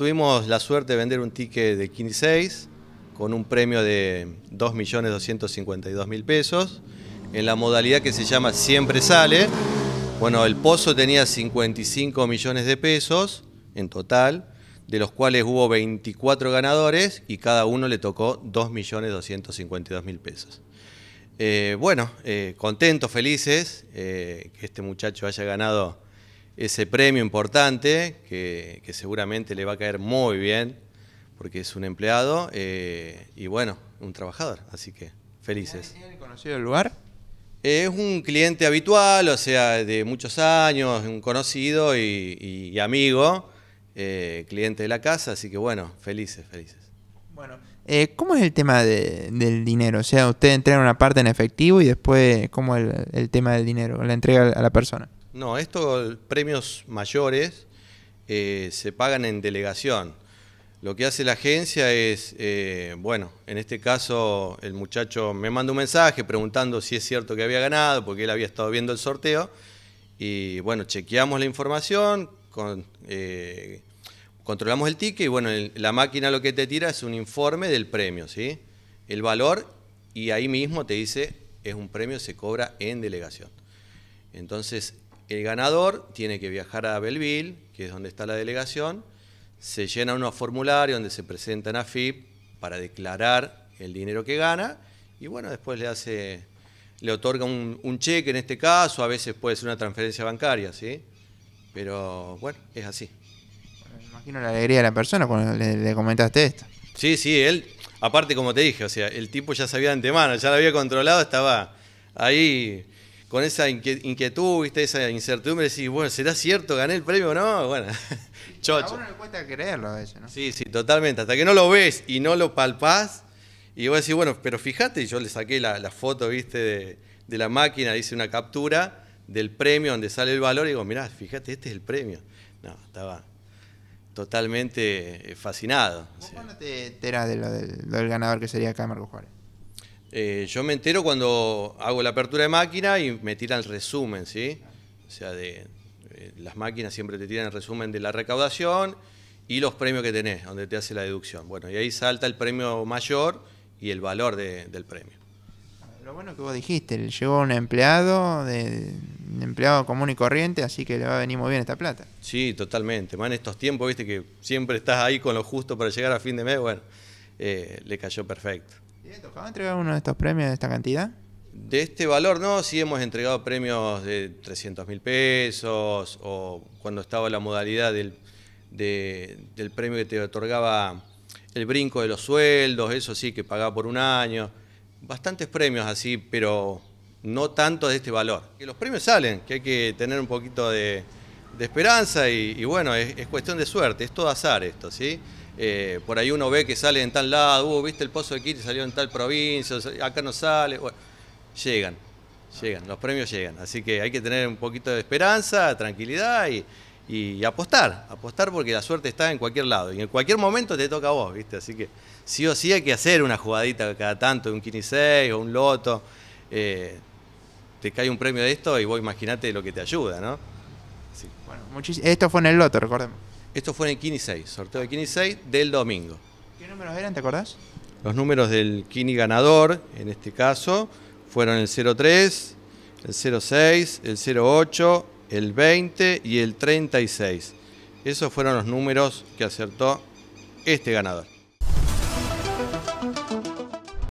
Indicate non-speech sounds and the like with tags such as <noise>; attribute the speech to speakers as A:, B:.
A: Tuvimos la suerte de vender un ticket de 15.6 con un premio de 2.252.000 pesos en la modalidad que se llama Siempre Sale. Bueno, el pozo tenía 55 millones de pesos en total, de los cuales hubo 24 ganadores y cada uno le tocó 2.252.000 pesos. Eh, bueno, eh, contentos, felices eh, que este muchacho haya ganado ese premio importante, que, seguramente le va a caer muy bien, porque es un empleado eh, y bueno, un trabajador, así que felices. conocido el lugar? Eh, es un cliente habitual, o sea, de muchos años, un conocido y, amigo, eh, cliente de la casa, así que bueno, felices, felices.
B: Bueno, ¿cómo es el tema del dinero? O sea, usted entrega una parte en efectivo y después, ¿cómo es el tema del dinero, la entrega a la persona?
A: No, estos premios mayores eh, se pagan en delegación. Lo que hace la agencia es, eh, bueno, en este caso el muchacho me manda un mensaje preguntando si es cierto que había ganado, porque él había estado viendo el sorteo, y bueno, chequeamos la información, eh, controlamos el ticket, y bueno, la máquina lo que te tira es un informe del premio, ¿sí? El valor, y ahí mismo te dice, es un premio, se cobra en delegación. Entonces, el ganador tiene que viajar a Belleville, que es donde está la delegación, se llena unos formularios donde se presentan a FIP para declarar el dinero que gana y bueno, después le hace, le otorga un, cheque en este caso, a veces puede ser una transferencia bancaria, ¿sí? Pero bueno, es así.
B: Me imagino la alegría de la persona cuando le, comentaste esto.
A: Sí, sí, él, aparte como te dije, o sea, el tipo ya sabía de antemano, ya lo había controlado, estaba ahí con esa inquietud, ¿viste? esa incertidumbre, decís, bueno, ¿será cierto? ¿Gané el premio o no? <laughs> Bueno, chocho. A uno le cuesta creerlo a veces, ¿no? Sí, sí, totalmente. Hasta que no lo ves y no lo palpás, y vos decís, bueno, pero fíjate, yo le saqué la, foto, ¿viste? De, la máquina, hice una captura del premio donde sale el valor, y digo, mirá, fíjate, este es el premio. No, estaba totalmente eh, fascinado. ¿Vos cuándo
B: te enteras de lo del, ganador que sería acá Juárez?
A: Eh, yo me entero cuando hago la apertura de máquina y me tiran el resumen, ¿sí? O sea, de, eh, las máquinas siempre te tiran el resumen de la recaudación y los premios que tenés, donde te hace la deducción. Bueno, y ahí salta el premio mayor y el valor del premio.
B: Lo bueno que vos dijiste, llegó un empleado, un empleado común y corriente, así que le va a venir muy bien esta plata.
A: Sí, totalmente. en estos tiempos, viste, que siempre estás ahí con lo justo para llegar a fin de mes, bueno, eh, le cayó perfecto
B: entregar uno de estos premios de esta cantidad?
A: De este valor, no, sí hemos entregado premios de 300 mil pesos o cuando estaba la modalidad del, premio que te otorgaba el brinco de los sueldos, eso sí, que pagaba por un año. Bastantes premios así, pero no tanto de este valor. Que los premios salen, que hay que tener un poquito de, esperanza y, bueno, es, es, cuestión de suerte, es todo azar esto, ¿sí? Eh, por ahí uno ve que sale en tal lado, uh, viste el pozo de Kitty salió en tal provincia, acá no sale. llegan, llegan, los premios llegan. Así que hay que tener un poquito de esperanza, tranquilidad y, apostar, apostar porque la suerte está en cualquier lado y en cualquier momento te toca a vos, ¿viste? Así que sí o sí hay que hacer una jugadita cada tanto, de un 6 o un loto. Eh, te cae un premio de esto y vos imaginate lo que te ayuda, ¿no?
B: Bueno, esto fue en el loto, recordemos.
A: Esto fue en el Kini 6, sorteo de Kini 6 del domingo.
B: ¿Qué números eran, te acordás?
A: Los números del Kini ganador, en este caso, fueron el 03, el 06, el 08, el 20 y el 36. Esos fueron los números que acertó este ganador.